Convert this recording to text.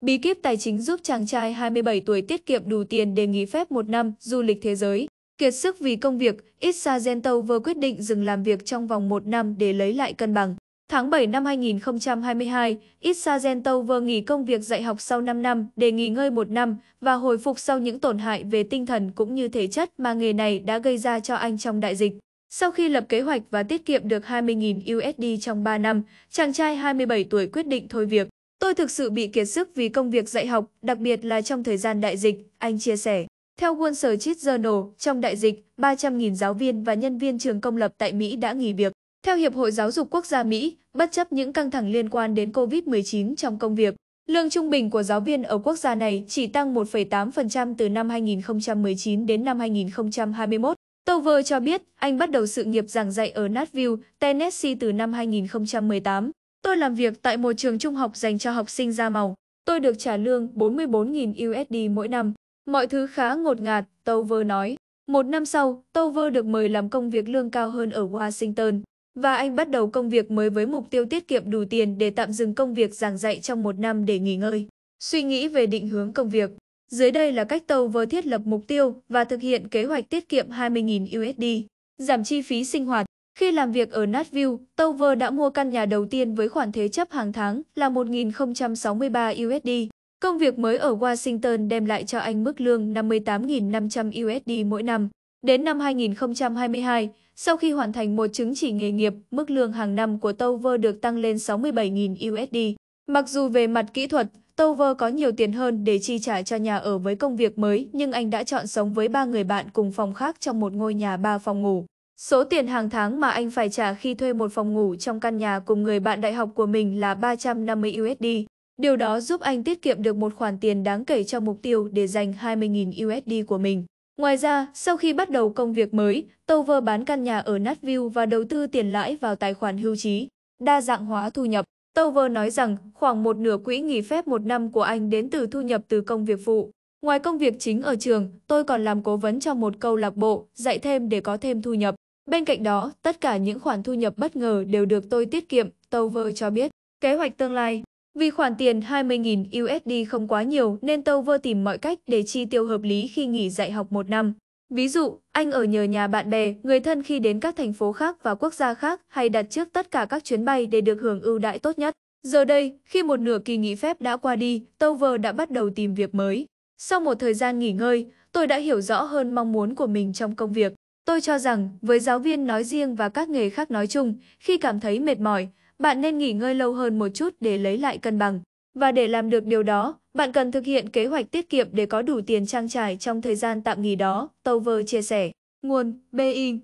Bí kíp tài chính giúp chàng trai 27 tuổi tiết kiệm đủ tiền để nghỉ phép một năm du lịch thế giới. Kiệt sức vì công việc, Issa Gentover quyết định dừng làm việc trong vòng một năm để lấy lại cân bằng. Tháng 7 năm 2022, Issa Gentover nghỉ công việc dạy học sau 5 năm để nghỉ ngơi một năm và hồi phục sau những tổn hại về tinh thần cũng như thể chất mà nghề này đã gây ra cho anh trong đại dịch. Sau khi lập kế hoạch và tiết kiệm được 20.000 USD trong 3 năm, chàng trai 27 tuổi quyết định thôi việc. Tôi thực sự bị kiệt sức vì công việc dạy học, đặc biệt là trong thời gian đại dịch, anh chia sẻ. Theo Wall Street Journal, trong đại dịch, 300.000 giáo viên và nhân viên trường công lập tại Mỹ đã nghỉ việc. Theo Hiệp hội Giáo dục Quốc gia Mỹ, bất chấp những căng thẳng liên quan đến COVID-19 trong công việc, lương trung bình của giáo viên ở quốc gia này chỉ tăng 1,8% từ năm 2019 đến năm 2021. Tover cho biết anh bắt đầu sự nghiệp giảng dạy ở Nashville, Tennessee từ năm 2018. Tôi làm việc tại một trường trung học dành cho học sinh da màu. Tôi được trả lương 44.000 USD mỗi năm. Mọi thứ khá ngột ngạt, Tover nói. Một năm sau, Tover được mời làm công việc lương cao hơn ở Washington. Và anh bắt đầu công việc mới với mục tiêu tiết kiệm đủ tiền để tạm dừng công việc giảng dạy trong một năm để nghỉ ngơi. Suy nghĩ về định hướng công việc. Dưới đây là cách Tover thiết lập mục tiêu và thực hiện kế hoạch tiết kiệm 20.000 USD, giảm chi phí sinh hoạt. Khi làm việc ở Nashville, Tower đã mua căn nhà đầu tiên với khoản thế chấp hàng tháng là 1.063 USD. Công việc mới ở Washington đem lại cho anh mức lương 58.500 USD mỗi năm. Đến năm 2022, sau khi hoàn thành một chứng chỉ nghề nghiệp, mức lương hàng năm của Tover được tăng lên 67.000 USD. Mặc dù về mặt kỹ thuật, Tover có nhiều tiền hơn để chi trả cho nhà ở với công việc mới, nhưng anh đã chọn sống với ba người bạn cùng phòng khác trong một ngôi nhà ba phòng ngủ. Số tiền hàng tháng mà anh phải trả khi thuê một phòng ngủ trong căn nhà cùng người bạn đại học của mình là 350 USD. Điều đó giúp anh tiết kiệm được một khoản tiền đáng kể cho mục tiêu để dành 20.000 USD của mình. Ngoài ra, sau khi bắt đầu công việc mới, Tover bán căn nhà ở Nashville và đầu tư tiền lãi vào tài khoản hưu trí, đa dạng hóa thu nhập. Tover nói rằng khoảng một nửa quỹ nghỉ phép một năm của anh đến từ thu nhập từ công việc phụ. Ngoài công việc chính ở trường, tôi còn làm cố vấn cho một câu lạc bộ, dạy thêm để có thêm thu nhập. Bên cạnh đó, tất cả những khoản thu nhập bất ngờ đều được tôi tiết kiệm, Tover cho biết. Kế hoạch tương lai Vì khoản tiền 20.000 USD không quá nhiều nên Tover tìm mọi cách để chi tiêu hợp lý khi nghỉ dạy học một năm. Ví dụ, anh ở nhờ nhà bạn bè, người thân khi đến các thành phố khác và quốc gia khác hay đặt trước tất cả các chuyến bay để được hưởng ưu đãi tốt nhất. Giờ đây, khi một nửa kỳ nghỉ phép đã qua đi, Tover đã bắt đầu tìm việc mới. Sau một thời gian nghỉ ngơi, tôi đã hiểu rõ hơn mong muốn của mình trong công việc. Tôi cho rằng, với giáo viên nói riêng và các nghề khác nói chung, khi cảm thấy mệt mỏi, bạn nên nghỉ ngơi lâu hơn một chút để lấy lại cân bằng. Và để làm được điều đó, bạn cần thực hiện kế hoạch tiết kiệm để có đủ tiền trang trải trong thời gian tạm nghỉ đó, Tover chia sẻ. Nguồn BI